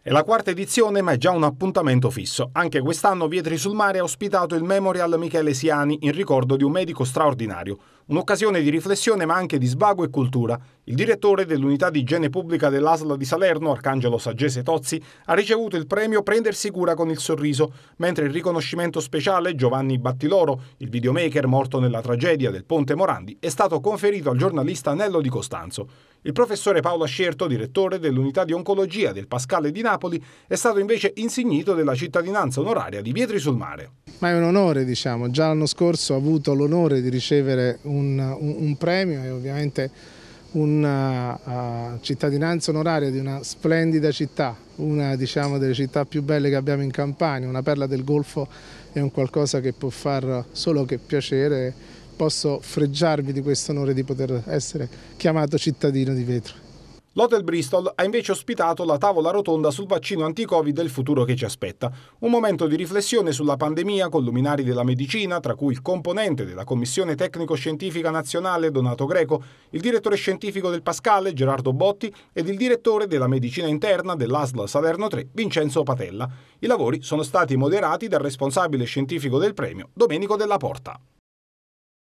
È la quarta edizione ma è già un appuntamento fisso. Anche quest'anno Vietri sul Mare ha ospitato il Memorial Michele Siani in ricordo di un medico straordinario. Un'occasione di riflessione ma anche di svago e cultura. Il direttore dell'unità di igiene pubblica dell'ASL di Salerno, Arcangelo Saggese Tozzi, ha ricevuto il premio Prendersi cura con il sorriso, mentre il riconoscimento speciale Giovanni Battiloro, il videomaker morto nella tragedia del Ponte Morandi, è stato conferito al giornalista Nello Di Costanzo. Il professore Paolo Ascerto, direttore dell'unità di oncologia del Pascale di Napoli, è stato invece insignito della cittadinanza onoraria di Vietri sul Mare. Ma è un onore, diciamo. Già l'anno scorso ho avuto l'onore di ricevere un, un, un premio e ovviamente una uh, uh, cittadinanza onoraria di una splendida città, una diciamo, delle città più belle che abbiamo in Campania, una perla del Golfo è un qualcosa che può far solo che piacere posso freggiarmi di questo onore di poter essere chiamato cittadino di vetro. L'Hotel Bristol ha invece ospitato la tavola rotonda sul vaccino anti-Covid del futuro che ci aspetta. Un momento di riflessione sulla pandemia con luminari della medicina, tra cui il componente della Commissione Tecnico-Scientifica Nazionale Donato Greco, il direttore scientifico del Pascale Gerardo Botti ed il direttore della medicina interna dell'ASL Salerno 3 Vincenzo Patella. I lavori sono stati moderati dal responsabile scientifico del premio Domenico Della Porta.